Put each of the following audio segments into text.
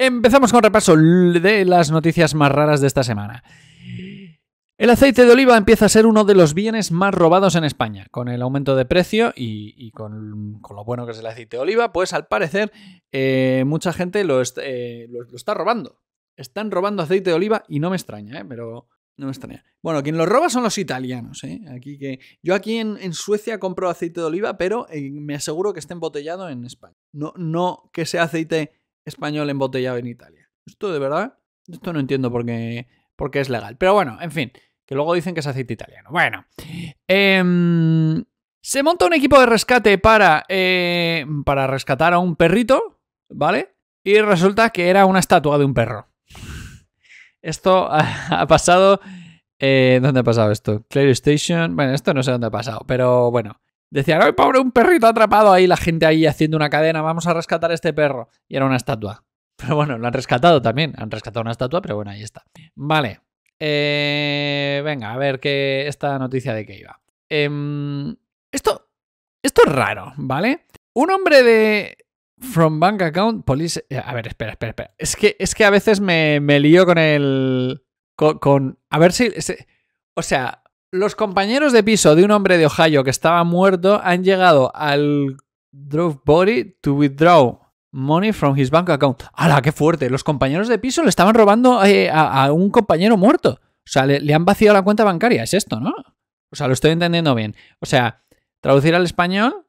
Empezamos con un repaso de las noticias más raras de esta semana. El aceite de oliva empieza a ser uno de los bienes más robados en España. Con el aumento de precio y, con, lo bueno que es el aceite de oliva, pues al parecer eh, mucha gente eh, lo, está robando. Están robando aceite de oliva y no me extraña, eh, pero no me extraña. Bueno, quien lo roba son los italianos. Aquí que... Yo aquí en, Suecia compro aceite de oliva, pero me aseguro que esté embotellado en España. No, no que sea aceite español embotellado en Italia. Esto de verdad, esto no entiendo por qué, es legal. Pero bueno, en fin, que luego dicen que es aceite italiano. Bueno, em, se monta un equipo de rescate para, eh, para rescatar a un perrito, ¿vale? Y resulta que era una estatua de un perro. Esto ha, pasado... Eh, ¿Dónde ha pasado esto? Claire Station. Bueno, esto no sé dónde ha pasado, pero bueno. Decían, ¡ay, pobre, un perrito atrapado ahí! La gente ahí haciendo una cadena, vamos a rescatar a este perro. Y era una estatua. Pero bueno, lo han rescatado también. Han rescatado una estatua, pero bueno, ahí está. Vale. Eh, venga, a ver qué esta noticia de qué iba. Em, esto, esto es raro, ¿vale? Un hombre de From Bank Account Police. Eh, a ver, espera, espera, espera. Es que, es que a veces me, me lío con el. con, A ver si. o sea, los compañeros de piso de un hombre de Ohio que estaba muerto han llegado al drove body to withdraw money from his bank account. ¡Hala, qué fuerte! Los compañeros de piso le estaban robando eh, a, un compañero muerto. O sea, le, le, han vaciado la cuenta bancaria. Es esto, ¿no? O sea, lo estoy entendiendo bien. O sea, traducir al español.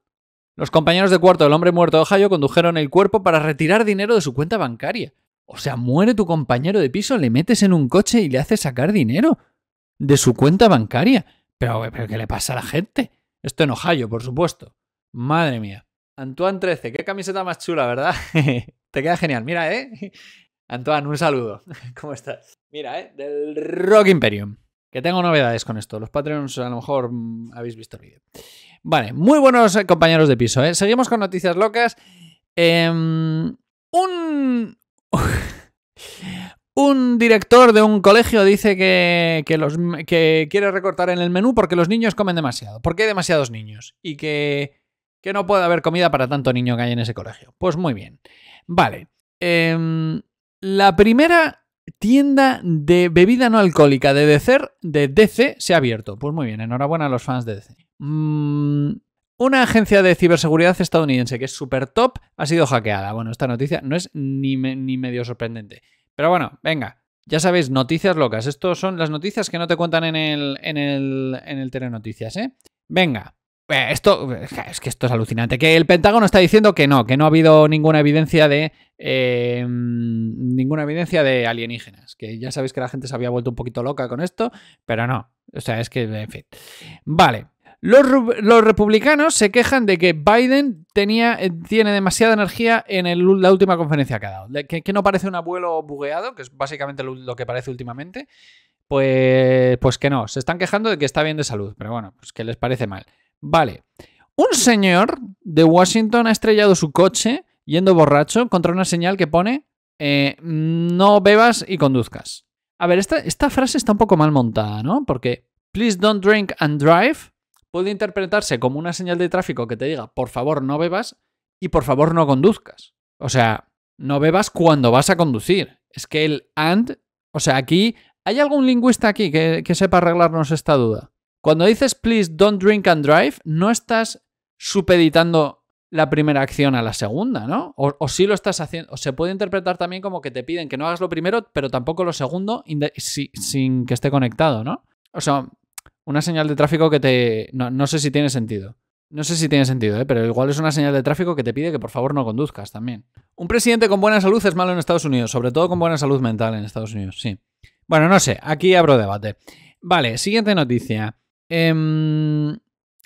Los compañeros de cuarto del hombre muerto de Ohio condujeron el cuerpo para retirar dinero de su cuenta bancaria. O sea, muere tu compañero de piso, le metes en un coche y le haces sacar dinero de su cuenta bancaria. Pero, ¿qué le pasa a la gente? Esto en Ohio, por supuesto. Madre mía. Antoine 13, qué camiseta más chula, ¿verdad? Te queda genial. Mira, ¿eh? Antoine, un saludo. ¿Cómo estás? Mira, ¿eh? Del Rock Imperium. Que tengo novedades con esto. Los Patreons a lo mejor mm, habéis visto el vídeo. Vale, muy buenos eh, compañeros de piso. ¿eh? Seguimos con noticias locas. Em, un... Un director de un colegio dice que, quiere recortar en el menú porque los niños comen demasiado, porque hay demasiados niños y que, no puede haber comida para tanto niño que hay en ese colegio. Pues muy bien. Vale. Em, la primera tienda de bebida no alcohólica de DC, se ha abierto. Pues muy bien, enhorabuena a los fans de DC. Mm, una agencia de ciberseguridad estadounidense que es súper top ha sido hackeada. Bueno, esta noticia no es ni medio sorprendente. Pero bueno, venga. Ya sabéis, noticias locas. Estas son las noticias que no te cuentan en el, en el, Telenoticias, ¿eh? Venga. Eh, esto, eh, es que esto es alucinante. Que el Pentágono está diciendo que no, que no ha habido ninguna evidencia de. Eh, ninguna evidencia de alienígenas. Que ya sabéis que la gente se había vuelto un poquito loca con esto, pero no. O sea, es que, en fin. Vale. Los, republicanos se quejan de que Biden tenía, eh, tiene demasiada energía en la última conferencia que ha dado. Que, no parece un abuelo bugueado, que es básicamente lo, que parece últimamente. Pues, pues que no, se están quejando de que está bien de salud, pero bueno, pues que les parece mal. Vale, un señor de Washington ha estrellado su coche yendo borracho contra una señal que pone eh, no bebas y conduzcas. A ver, esta frase está un poco mal montada, ¿no? Porque please don't drink and drive puede interpretarse como una señal de tráfico que te diga, por favor no bebas y por favor no conduzcas. O sea, no bebas cuando vas a conducir. Es que el and, o sea, aquí, ¿hay algún lingüista aquí que, sepa arreglarnos esta duda? Cuando dices please don't drink and drive, no estás supeditando la primera acción a la segunda, ¿no? O, sí lo estás haciendo. O se puede interpretar también como que te piden que no hagas lo primero, pero tampoco lo segundo sin que esté conectado, ¿no? O sea, una señal de tráfico que te... No, sé si tiene sentido. No sé si tiene sentido, ¿eh? pero igual es una señal de tráfico que te pide que por favor no conduzcas también. Un presidente con buena salud es malo en Estados Unidos, sobre todo con buena salud mental en Estados Unidos, sí. Bueno, no sé, aquí abro debate. Vale, siguiente noticia. Em,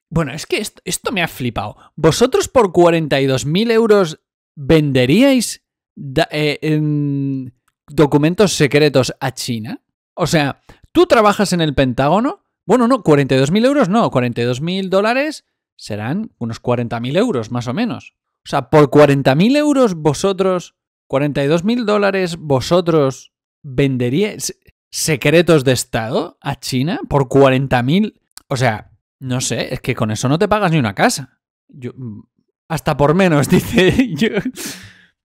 bueno, es que esto, me ha flipado. ¿Vosotros por 42.000 euros venderíais en eh, em, documentos secretos a China? O sea, tú trabajas en el Pentágono bueno, no, 42.000 euros no, 42.000 dólares serán unos 40.000 euros más o menos. O sea, por 40.000 euros vosotros, 42.000 dólares vosotros venderíais secretos de Estado a China por 40.000. O sea, no sé, es que con eso no te pagas ni una casa. Mm, hasta por menos, dice yo.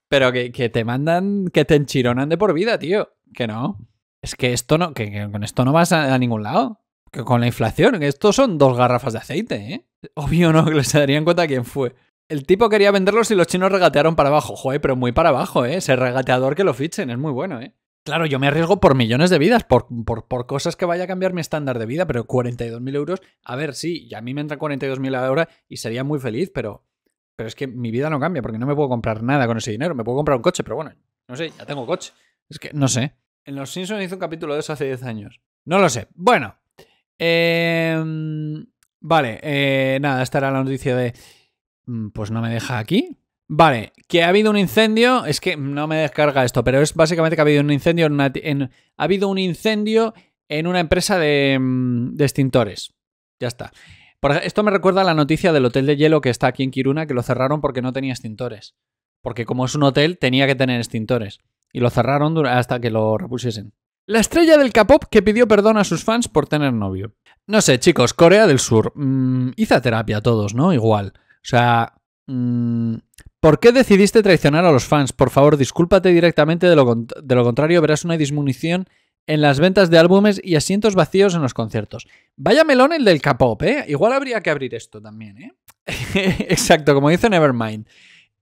Pero que, te mandan, que te enchironan de por vida, tío. Que no. Es que esto no, que, con esto no vas a ningún lado que con la inflación, que estos son dos garrafas de aceite, ¿eh? Obvio no, que se darían cuenta quién fue. El tipo quería venderlos y los chinos regatearon para abajo. Joder, pero muy para abajo, ¿eh? Ese regateador que lo fichen, es muy bueno, ¿eh? Claro, yo me arriesgo por millones de vidas, por, por, cosas que vaya a cambiar mi estándar de vida, pero 42.000 euros, a ver, sí, ya a mí me entran 42.000 ahora y sería muy feliz, pero, pero es que mi vida no cambia porque no me puedo comprar nada con ese dinero. Me puedo comprar un coche, pero bueno, no sé, ya tengo coche. Es que no sé. En Los Simpsons hizo un capítulo de eso hace 10 años. No lo sé. Bueno, Em, vale, eh, nada, esta era la noticia de... Mm, pues no me deja aquí. Vale, que ha habido un incendio, es que no me descarga esto, pero es básicamente que ha habido un incendio en, una, ha habido un incendio en una empresa de, mm, extintores. Ya está. esto me recuerda a la noticia del hotel de hielo que está aquí en Kiruna, que lo cerraron porque no tenía extintores. Porque como es un hotel, tenía que tener extintores. Y lo cerraron hasta que lo repusiesen. La estrella del K-pop que pidió perdón a sus fans por tener novio. No sé, chicos, Corea del Sur. hice mm, hizo terapia a todos, ¿no? Igual. O sea. Mm, ¿Por qué decidiste traicionar a los fans? Por favor, discúlpate directamente, de lo, de lo contrario verás una disminución en las ventas de álbumes y asientos vacíos en los conciertos. Vaya melón el del K-pop, ¿eh? Igual habría que abrir esto también, ¿eh? Exacto, como dice Nevermind.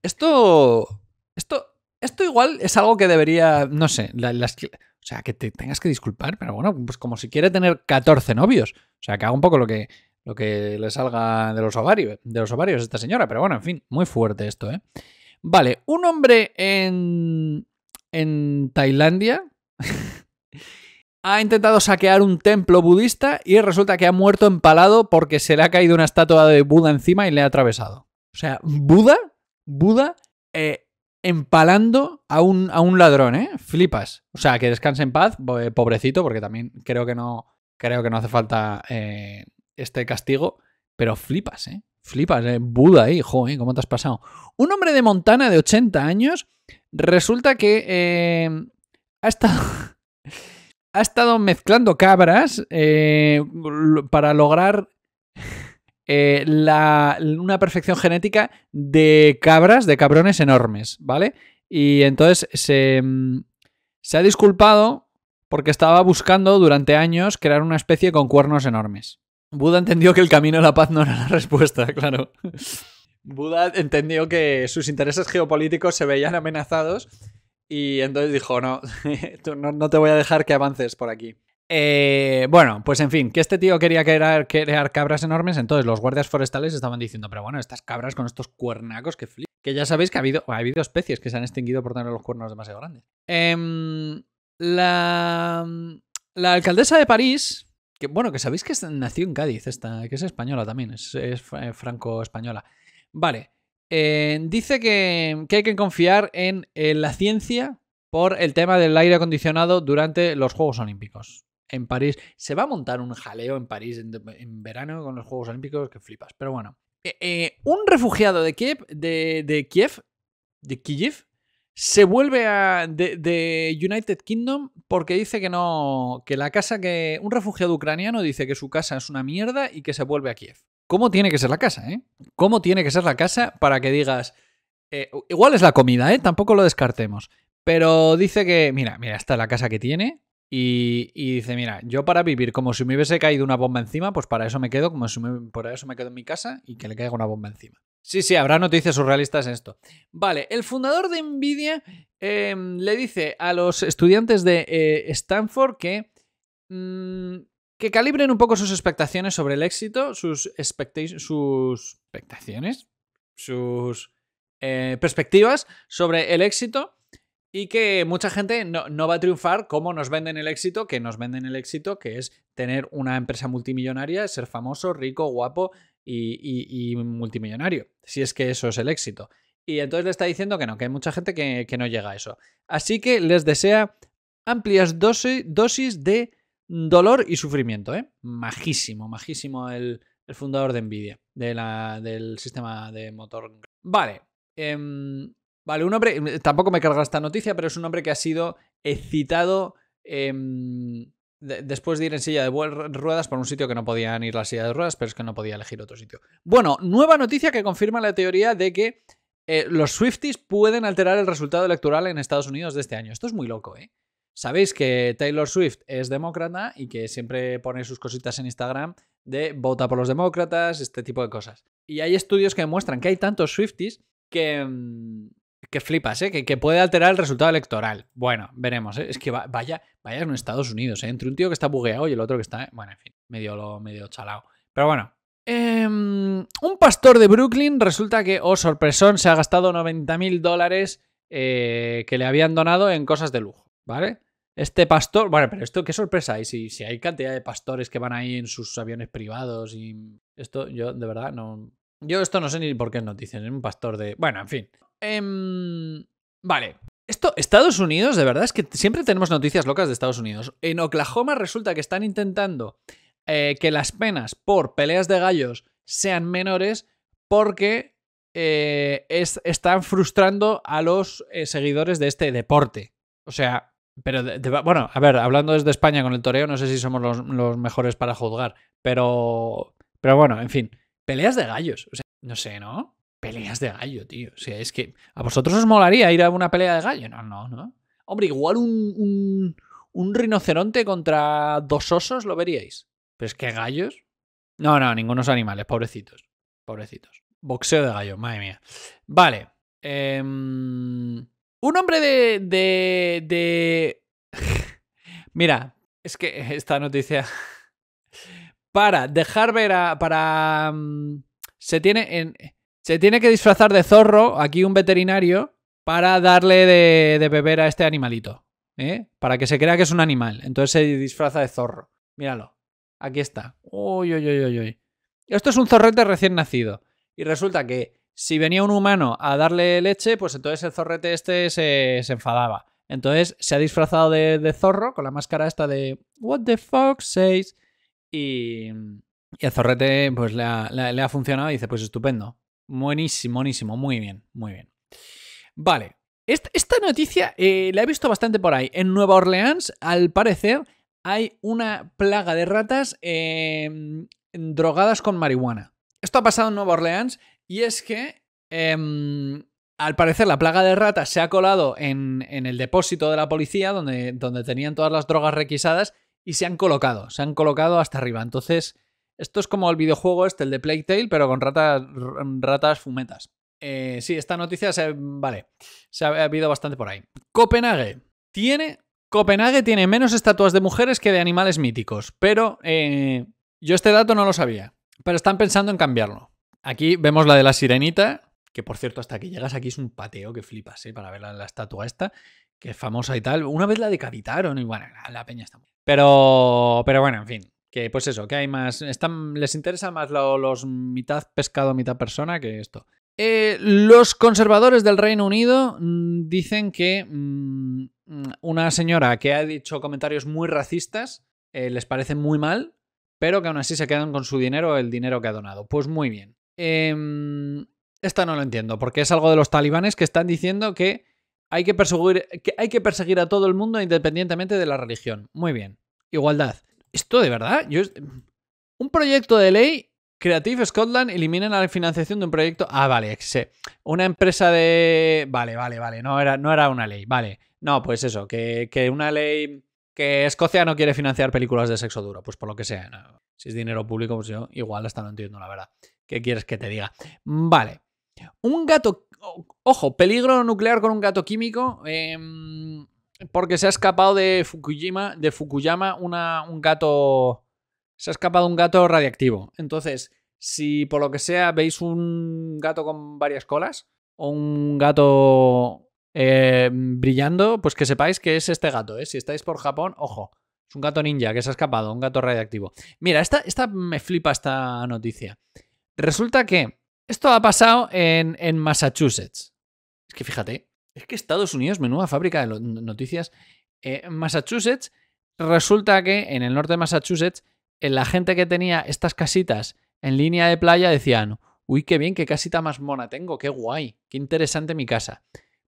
Esto. Esto. Esto igual es algo que debería. No sé. Las, o sea, que te tengas que disculpar, pero bueno, pues como si quiere tener 14 novios. O sea, que haga un poco lo que, lo que le salga de los, ovarios, de los ovarios esta señora. Pero bueno, en fin, muy fuerte esto, ¿eh? Vale, un hombre en, en Tailandia ha intentado saquear un templo budista y resulta que ha muerto empalado porque se le ha caído una estatua de Buda encima y le ha atravesado. O sea, Buda, Buda, eh, empalando a un, ladrón, ¿eh? Flipas. O sea, que descanse en paz, eh, pobrecito, porque también creo que no, creo que no hace falta eh, este castigo, pero flipas, ¿eh? Flipas, ¿eh? Buda ahí, joder, ¿cómo te has pasado? Un hombre de Montana de 80 años resulta que eh, ha estado... ha estado mezclando cabras para lograr eh, la, una perfección genética de cabras, de cabrones enormes, ¿vale? Y entonces mm, se, ha disculpado porque estaba buscando durante años crear una especie con cuernos enormes. Buda entendió que el camino a la paz no era la respuesta, claro. Buda entendió que sus intereses geopolíticos se veían amenazados y entonces dijo, no, no te voy a dejar que avances por aquí. Eh, bueno, pues en fin, que este tío quería crear, cabras enormes, entonces los guardias forestales estaban diciendo, pero bueno, estas cabras con estos cuernacos que flip. Que ya sabéis que ha habido, especies que se han extinguido por tener los cuernos demasiado grandes. Em, la, alcaldesa de París, que bueno, que sabéis que nació en Cádiz, esta, que es española también, es, eh, franco-española. Vale, eh, dice que, hay que confiar en la ciencia por el tema del aire acondicionado durante los Juegos Olímpicos en París. Se va a montar un jaleo en París en, verano con los Juegos Olímpicos que flipas. Pero bueno. Eh, eh, un refugiado de Kiev, de, Kiev, de se vuelve a, de, United Kingdom porque dice que no, que la casa que un refugiado ucraniano dice que su casa es una mierda y que se vuelve a Kiev. ¿Cómo tiene que ser la casa, eh? ¿Cómo tiene que ser la casa para que digas eh, igual es la comida, eh? Tampoco lo descartemos. Pero dice que mira, mira, está la casa que tiene, y, dice, mira, yo para vivir como si me hubiese caído una bomba encima, pues para eso me quedo, como si me, por eso me quedo en mi casa y que le caiga una bomba encima. Sí, sí, habrá noticias surrealistas en esto. Vale, el fundador de Nvidia em, le dice a los estudiantes de eh, Stanford que, mm, que calibren un poco sus expectaciones sobre el éxito, sus, expectaciones, sus, expectaciones, sus eh, perspectivas sobre el éxito y que mucha gente no, va a triunfar como nos venden el éxito, que nos venden el éxito, que es tener una empresa multimillonaria, ser famoso, rico, guapo y, multimillonario, si es que eso es el éxito. Y entonces le está diciendo que no, que hay mucha gente que, no llega a eso. Así que les desea amplias dosis, dosis de dolor y sufrimiento, ¿eh? Majísimo, majísimo el, fundador de Nvidia, de la, del sistema de motor. Vale, em, Vale, un hombre, mm, tampoco me carga esta noticia, pero es un hombre que ha sido excitado em, después de ir en silla de ruedas por un sitio que no podían ir la silla de ruedas, pero es que no podía elegir otro sitio. Bueno, nueva noticia que confirma la teoría de que eh, los Swifties pueden alterar el resultado electoral en Estados Unidos de este año. Esto es muy loco, ¿eh? Sabéis que Taylor Swift es demócrata y que siempre pone sus cositas en Instagram de vota por los demócratas, este tipo de cosas. Y hay estudios que demuestran que hay tantos Swifties que, mm, que flipas, ¿eh? que, que, puede alterar el resultado electoral. Bueno, veremos. ¿eh? Es que vaya, vaya en Estados Unidos, ¿eh? entre un tío que está bugueado y el otro que está, ¿eh? bueno, en fin, medio, medio chalao. Pero bueno. Em, un pastor de Brooklyn resulta que, oh sorpresón, se ha gastado 90 mil dólares eh, que le habían donado en cosas de lujo, ¿vale? Este pastor, bueno, pero esto qué sorpresa Y si, hay cantidad de pastores que van ahí en sus aviones privados y esto yo de verdad no, yo esto no sé ni por qué es noticia, es ¿eh? un pastor de... Bueno, en fin. Em, vale. Esto, Estados Unidos, de verdad, es que siempre tenemos noticias locas de Estados Unidos. En Oklahoma resulta que están intentando eh, que las penas por peleas de gallos sean menores porque eh, están frustrando a los eh, seguidores de este deporte. O sea, pero bueno, a ver, hablando desde España con el toreo, no sé si somos los, los mejores para juzgar, pero, pero bueno, en fin, peleas de gallos. O sea, no sé, ¿no? Peleas de gallo, tío. O sea, es que a vosotros os molaría ir a una pelea de gallo. No, no, no. Hombre, igual un, un, rinoceronte contra dos osos lo veríais. Pero es que gallos. No, no, ningunos animales, pobrecitos. Pobrecitos. Boxeo de gallo, madre mía. Vale. Em, un hombre de. de. de. Mira, es que esta noticia. para dejar ver a. para. Mm, se tiene en. Se tiene que disfrazar de zorro aquí un veterinario para darle de, beber a este animalito. ¿eh? Para que se crea que es un animal. Entonces se disfraza de zorro. Míralo. Aquí está. Uy, uy, uy, uy. Esto es un zorrete recién nacido. Y resulta que si venía un humano a darle leche, pues entonces el zorrete este se, enfadaba. Entonces se ha disfrazado de, zorro con la máscara esta de What the fuck says. Y, el zorrete pues le ha, le ha funcionado y dice, pues estupendo. Buenísimo, buenísimo. Muy bien, muy bien. Vale. Esta, noticia eh, la he visto bastante por ahí. En Nueva Orleans, al parecer, hay una plaga de ratas em, drogadas con marihuana. Esto ha pasado en Nueva Orleans y es que em, al parecer la plaga de ratas se ha colado en, el depósito de la policía donde, donde, tenían todas las drogas requisadas y se han colocado, se han colocado hasta arriba. Entonces esto es como el videojuego este, el de Plague pero con ratas, ratas fumetas. Eh, sí, esta noticia se, vale, se ha habido bastante por ahí. Copenhague tiene, Copenhague tiene menos estatuas de mujeres que de animales míticos, pero eh, yo este dato no lo sabía, pero están pensando en cambiarlo. Aquí vemos la de la sirenita, que por cierto hasta que llegas aquí es un pateo que flipas, ¿eh? Para ver la, estatua esta, que es famosa y tal. Una vez la decapitaron y bueno, la, peña está muy... Pero, pero bueno, en fin. Que pues eso, que hay más. les interesa más los mitad pescado, mitad persona que esto. Eh, los conservadores del Reino Unido mm, dicen que mm, una señora que ha dicho comentarios muy racistas eh, les parece muy mal, pero que aún así se quedan con su dinero, el dinero que ha donado. Pues muy bien. Em, esta no lo entiendo, porque es algo de los talibanes que están diciendo que hay que perseguir, que hay que perseguir a todo el mundo independientemente de la religión. Muy bien. Igualdad. Esto de verdad, yo... Un proyecto de ley, Creative Scotland elimina la financiación de un proyecto... Ah, vale, sé. Una empresa de... Vale, vale, vale, no era, no era una ley, vale. No, pues eso, que, una ley... Que Escocia no quiere financiar películas de sexo duro, pues por lo que sea. Si es dinero público, pues yo igual hasta no entiendo, la verdad. ¿Qué quieres que te diga? Vale. Un gato... Ojo, peligro nuclear con un gato químico. Eh porque se ha escapado de Fukuyama, de Fukuyama una, un gato. Se ha escapado un gato radiactivo. Entonces, si por lo que sea veis un gato con varias colas o un gato eh, brillando, pues que sepáis que es este gato. ¿eh? Si estáis por Japón, ojo. Es un gato ninja que se ha escapado, un gato radiactivo. Mira, esta, esta me flipa esta noticia. Resulta que esto ha pasado en, en Massachusetts. Es que fíjate, es que Estados Unidos, menuda fábrica de noticias. En eh, Massachusetts, resulta que en el norte de Massachusetts, eh, la gente que tenía estas casitas en línea de playa decían, uy, qué bien, qué casita más mona tengo, qué guay, qué interesante mi casa.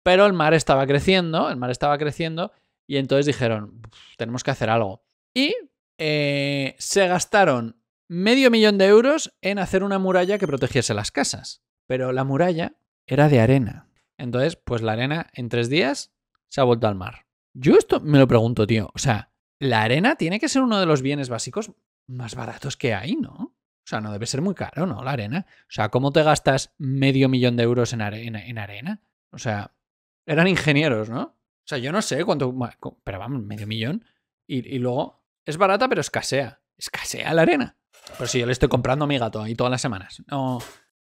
Pero el mar estaba creciendo, el mar estaba creciendo, y entonces dijeron, tenemos que hacer algo. Y eh, se gastaron medio millón de euros en hacer una muralla que protegiese las casas. Pero la muralla era de arena. Entonces, pues la arena en tres días se ha vuelto al mar. Yo esto me lo pregunto, tío. O sea, la arena tiene que ser uno de los bienes básicos más baratos que hay, ¿no? O sea, no debe ser muy caro, ¿no? La arena. O sea, ¿cómo te gastas medio millón de euros en, arena? O sea, eran ingenieros, ¿no? O sea, yo no sé cuánto... Pero vamos, medio millón. Y, luego es barata, pero escasea. Escasea la arena. Pero si yo le estoy comprando a mi gato ahí todas las semanas. No,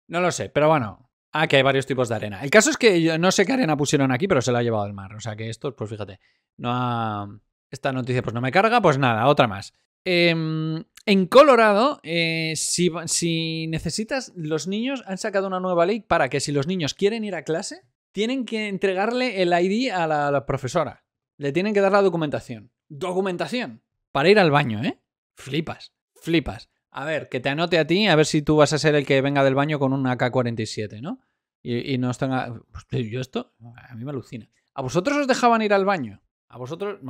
no lo sé. Pero bueno, Ah, que hay varios tipos de arena. El caso es que yo no sé qué arena pusieron aquí, pero se la ha llevado el mar. O sea que esto, pues fíjate, no Esta noticia pues no me carga, pues nada, otra más. Em, en Colorado, eh, si, necesitas, los niños han sacado una nueva ley para que si los niños quieren ir a clase, tienen que entregarle el ID a la profesora. Le tienen que dar la documentación. Documentación. Para ir al baño, ¿eh? Flipas, flipas. A ver, que te anote a ti, a ver si tú vas a ser el que venga del baño con un AK-47, ¿no? Y, no están... tenga... Pues, yo esto, a mí me alucina. ¿A vosotros os dejaban ir al baño? A vosotros...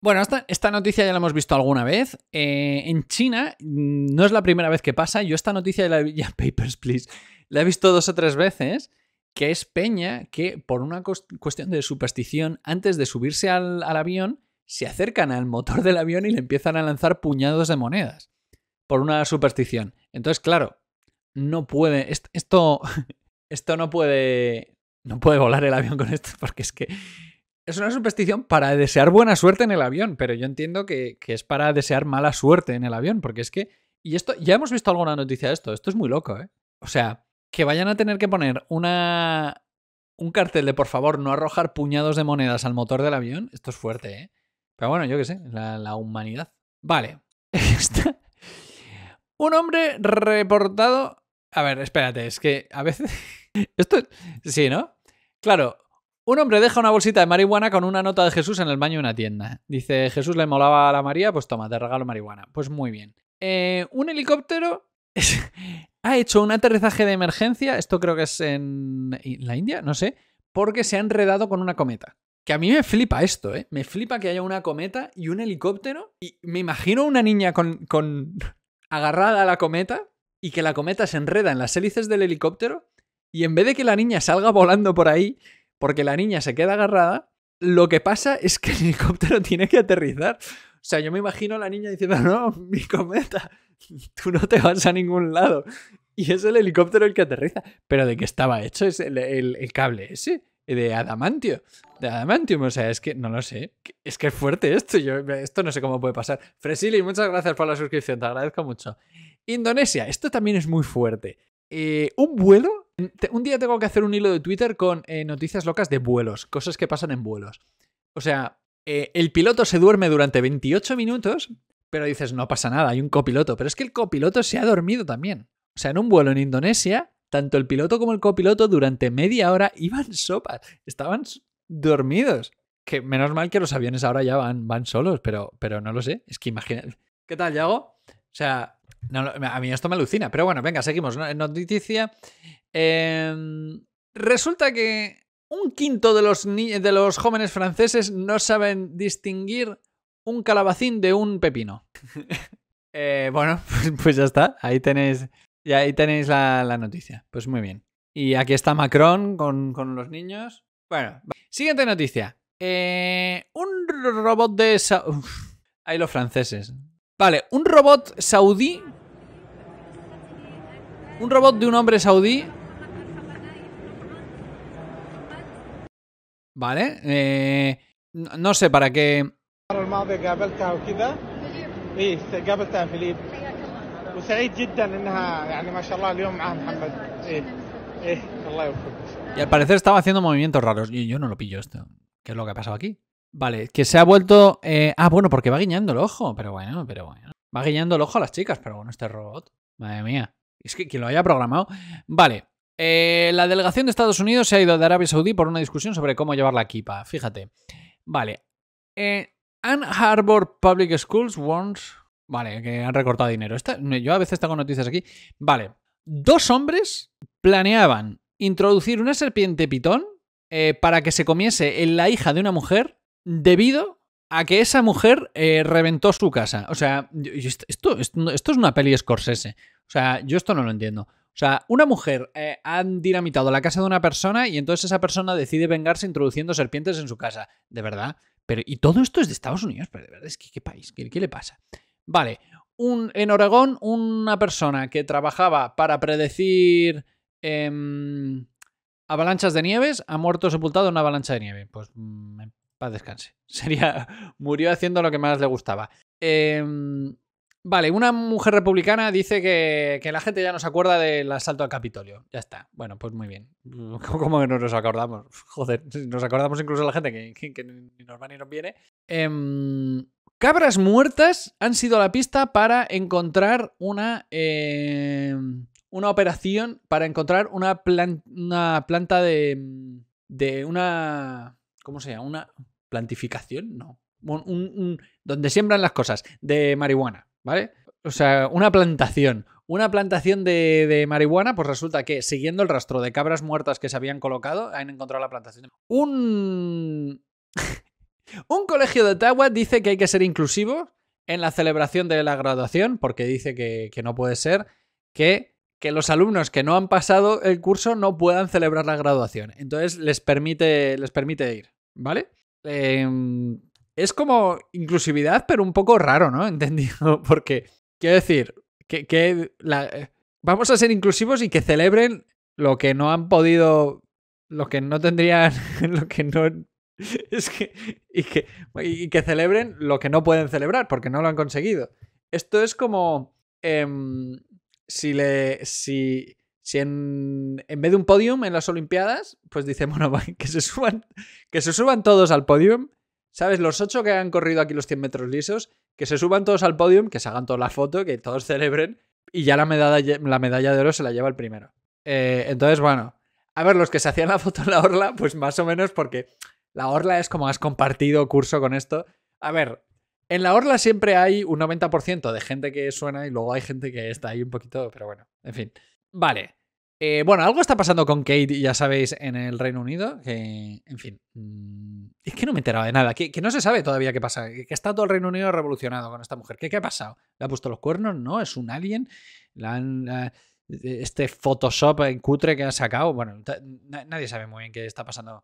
Bueno, esta, noticia ya la hemos visto alguna vez. Eh, en China mm, no es la primera vez que pasa. Yo esta noticia de la Papers, please. La he visto dos o tres veces. Que es Peña que, por una cuestión de superstición, antes de subirse al avión, se acercan al motor del avión y le empiezan a lanzar puñados de monedas por una superstición. Entonces, claro, no puede. Esto, esto no puede. No puede volar el avión con esto, porque es que. Es una superstición para desear buena suerte en el avión, pero yo entiendo que, es para desear mala suerte en el avión, porque es que. Y esto, ya hemos visto alguna noticia de esto, esto es muy loco, ¿eh? O sea, que vayan a tener que poner una. Un cartel de por favor no arrojar puñados de monedas al motor del avión, esto es fuerte, ¿eh? Pero bueno, yo qué sé, la, humanidad. Vale. Un hombre reportado. A ver, espérate, es que a veces. Esto. Sí, ¿no? Claro, un hombre deja una bolsita de marihuana con una nota de Jesús en el baño de una tienda. Dice, Jesús le molaba a la María, pues toma, te regalo marihuana. Pues muy bien. Eh, un helicóptero ha hecho un aterrizaje de emergencia, esto creo que es en la India, no sé, porque se ha enredado con una cometa. Que a mí me flipa esto, ¿eh? Me flipa que haya una cometa y un helicóptero. Y me imagino una niña con, con agarrada a la cometa y que la cometa se enreda en las hélices del helicóptero y en vez de que la niña salga volando por ahí, porque la niña se queda agarrada, lo que pasa es que el helicóptero tiene que aterrizar. O sea, yo me imagino a la niña diciendo, no, mi cometa, tú no te vas a ningún lado. Y es el helicóptero el que aterriza. Pero ¿de qué estaba hecho es el, el cable ese? de adamantio. De adamantium, o sea, es que no lo sé. Es que es fuerte esto, yo, esto no sé cómo puede pasar. Fresili, muchas gracias por la suscripción, te agradezco mucho. Indonesia, esto también es muy fuerte. Eh, un vuelo, un día tengo que hacer un hilo de Twitter con eh, noticias locas de vuelos, cosas que pasan en vuelos. O sea, eh, el piloto se duerme durante 28 minutos, pero dices, no pasa nada, hay un copiloto. Pero es que el copiloto se ha dormido también. O sea, en un vuelo en Indonesia, tanto el piloto como el copiloto durante media hora iban sopas, estaban dormidos. Que menos mal que los aviones ahora ya van, van solos, pero, pero no lo sé. Es que imagina... ¿Qué tal, Yago? O sea, a mí esto me alucina. Pero bueno, venga, seguimos. Noticia. Em, resulta que un quinto de los, de los jóvenes franceses no saben distinguir un calabacín de un pepino. Eh, bueno, pues ya está. Ahí tenéis y ahí tenéis la, noticia. Pues muy bien. Y aquí está Macron con, los niños. Bueno, siguiente noticia. Eh, un robot de... Sa ahí los franceses. Vale, un robot saudí... Un robot de un hombre saudí... Vale, eh, no sé para qué... Y al parecer estaba haciendo movimientos raros. Y yo no lo pillo esto. ¿Qué es lo que ha pasado aquí? Vale, que se ha vuelto. Eh, ah, bueno, porque va guiñando el ojo. Pero bueno, pero bueno. Va guiñando el ojo a las chicas, pero bueno, este robot. Madre mía. Es que quien lo haya programado. Vale. Eh, la delegación de Estados Unidos se ha ido de Arabia Saudí por una discusión sobre cómo llevar la equipa. Fíjate. Vale. Eh, Ann Harbor Public Schools warns Vale, que han recortado dinero. yo a veces tengo noticias aquí. Vale. Dos hombres planeaban introducir una serpiente pitón eh, para que se comiese en la hija de una mujer debido a que esa mujer eh, reventó su casa. O sea, esto, es una peli Scorsese. O sea, yo esto no lo entiendo. O sea, una mujer ha eh, han dinamitado la casa de una persona y entonces esa persona decide vengarse introduciendo serpientes en su casa. De verdad. Pero, y todo esto es de Estados Unidos, pero de verdad es que qué país, qué le pasa? Vale, en Oregón una persona que trabajaba para predecir em, avalanchas de nieves ha muerto sepultado en una avalancha de nieve. Pues mm, en paz descanse. Sería, murió haciendo lo que más le gustaba. Em, vale, una mujer republicana dice que, la gente ya nos acuerda del asalto al Capitolio. Ya está. Bueno, pues muy bien. ¿Cómo que no nos acordamos? Joder, nos acordamos incluso la gente que, que, nos va ni nos viene. Em, Cabras muertas han sido la pista para encontrar una, eh, una operación, para encontrar una, una planta de, de una... ¿Cómo se llama? Una plantificación, no. donde siembran las cosas, de marihuana, ¿vale? O sea, una plantación. Una plantación de, de, marihuana, pues resulta que siguiendo el rastro de cabras muertas que se habían colocado, han encontrado la plantación. Un... Un colegio de Ottawa dice que hay que ser inclusivo en la celebración de la graduación, porque dice que, no puede ser que, que, los alumnos que no han pasado el curso no puedan celebrar la graduación. Entonces les permite, les permite ir, ¿vale? Em, es como inclusividad, pero un poco raro, ¿no? Entendido, porque quiero decir que, vamos a ser inclusivos y que celebren lo que no han podido, lo que no tendrían, lo que no que y, que, celebren lo que no pueden celebrar, porque no lo han conseguido. Esto es como. Em, si le. Si. en, vez de un podium en las Olimpiadas, pues dicen, bueno, que se suban, que se suban todos al podium. ¿Sabes? Los ocho que han corrido aquí los 100 metros lisos, que se suban todos al podium, que se hagan todas la foto, que todos celebren, y ya la medalla, la medalla de oro se la lleva el primero. Eh, entonces, bueno, a ver, los que se hacían la foto en la orla, pues más o menos porque la orla es como has compartido curso con esto. A ver, en la orla siempre hay un 90% de gente que suena y luego hay gente que está ahí un poquito, pero bueno, en fin. Vale. Eh, bueno, algo está pasando con Kate, ya sabéis, en el Reino Unido, en fin, mm, es que no me he enterado de nada, que, no se sabe todavía qué pasa, que, está todo el Reino Unido revolucionado con esta mujer, ¿Qué, ha pasado? ¿Le ha puesto los cuernos? ¿No? ¿Es un alien? ¿La han, este Photoshop en cutre que ha sacado? Bueno, nadie sabe muy bien qué está pasando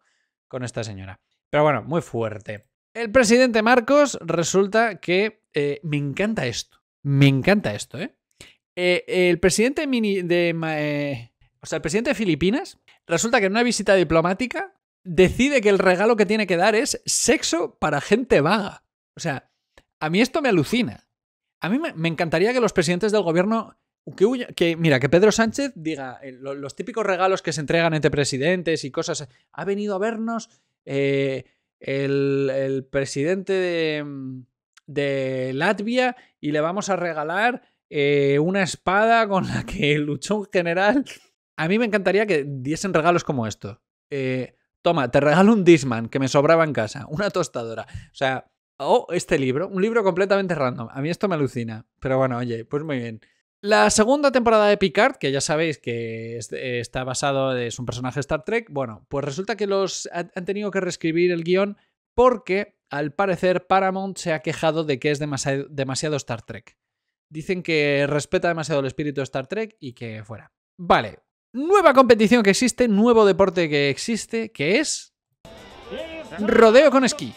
con esta señora. Pero bueno, muy fuerte. El presidente Marcos resulta que eh, me encanta esto. Me encanta esto, ¿eh? eh el presidente de... Eh, o sea, el presidente de Filipinas resulta que en una visita diplomática decide que el regalo que tiene que dar es sexo para gente vaga. O sea, a mí esto me alucina. A mí me encantaría que los presidentes del gobierno que, mira, que Pedro Sánchez diga eh, los típicos regalos que se entregan entre presidentes y cosas. Ha venido a vernos eh, el, presidente de, Latvia y le vamos a regalar eh, una espada con la que luchó un general. A mí me encantaría que diesen regalos como esto. toma, te regalo un Disman que me sobraba en casa, una tostadora. O sea, o este libro, un libro completamente random. A mí esto me alucina. Pero bueno, oye, pues muy bien. La segunda temporada de Picard, que ya sabéis que está basado, es un personaje Star Trek, bueno, pues resulta que los han tenido que reescribir el guión porque, al parecer, Paramount se ha quejado de que es demasiado, demasiado Star Trek. Dicen que respeta demasiado el espíritu de Star Trek y que fuera. Vale, nueva competición que existe, nuevo deporte que existe, que es rodeo con esquí.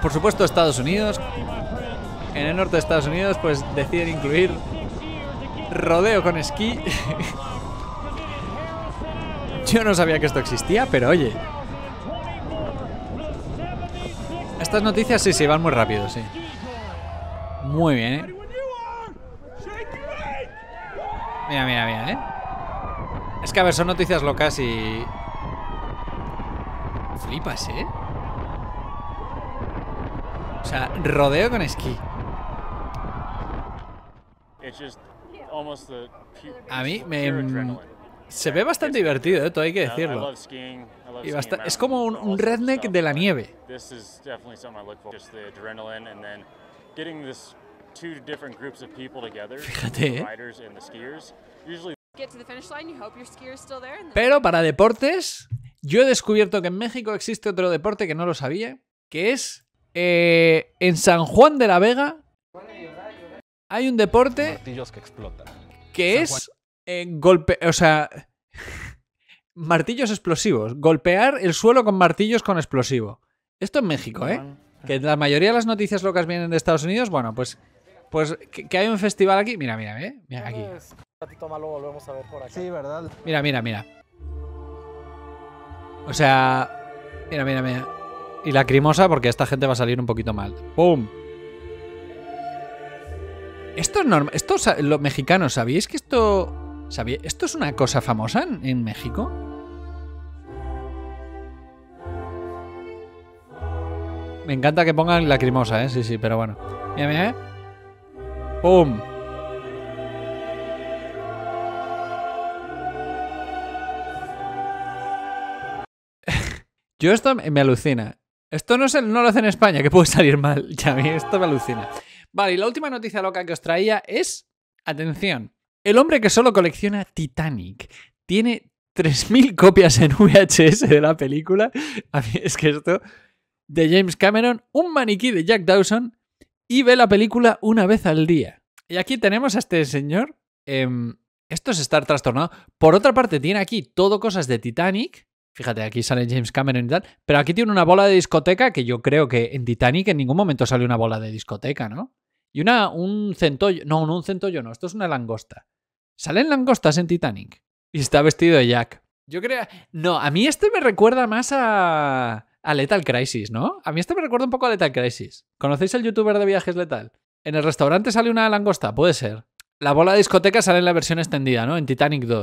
Por supuesto, Estados Unidos. En el norte de Estados Unidos, pues deciden incluir rodeo con esquí. Yo no sabía que esto existía, pero oye. Estas noticias sí, sí, van muy rápido, sí. Muy bien, ¿eh? Mira, mira, mira, ¿eh? Es que, a ver, son noticias locas y... Flipas, ¿eh? O sea, rodeo con esquí. A mí me... Mm, se ve bastante divertido, ¿eh? todo hay que decirlo. es como un, un, redneck de la nieve. Fíjate, ¿eh? Pero para deportes, yo he descubierto que en México existe otro deporte que no lo sabía, que es eh, en San Juan de la Vega hay un deporte que es eh, golpe, o sea, martillos explosivos, golpear el suelo con martillos con explosivo. Esto en México, ¿eh? Que la mayoría de las noticias locas vienen de Estados Unidos, bueno, pues pues que, hay un festival aquí, mira, mira, ¿eh? Mira aquí. Mira, mira, mira. O sea, mira, mira, mira. Y lacrimosa porque esta gente va a salir un poquito mal. ¡Pum! Esto es normal. Esto, los mexicanos, sabéis que esto. ¿Esto es una cosa famosa en, México? Me encanta que pongan lacrimosa, ¿eh? Sí, sí, pero bueno. Mira, mira, ¿eh? ¡Pum! Yo esto me alucina. Esto no, es el, no lo hace en España, que puede salir mal, ya mí esto me alucina. Vale, y la última noticia loca que os traía es, atención, el hombre que solo colecciona Titanic tiene 3.000 copias en VHS de la película, es que esto, de James Cameron, un maniquí de Jack Dawson y ve la película una vez al día. Y aquí tenemos a este señor, em, esto es estar trastornado. Por otra parte, tiene aquí todo cosas de Titanic, Fíjate, aquí sale James Cameron y tal, pero aquí tiene una bola de discoteca que yo creo que en Titanic en ningún momento sale una bola de discoteca, ¿no? Y una, un centollo, no, no un centollo, no, esto es una langosta. Salen langostas en Titanic y está vestido de Jack. Yo creo, no, a mí este me recuerda más a, a Lethal Crisis, ¿no? A mí este me recuerda un poco a Lethal Crisis. ¿Conocéis al youtuber de viajes letal? En el restaurante sale una langosta, puede ser. La bola de discoteca sale en la versión extendida, ¿no? En Titanic 2.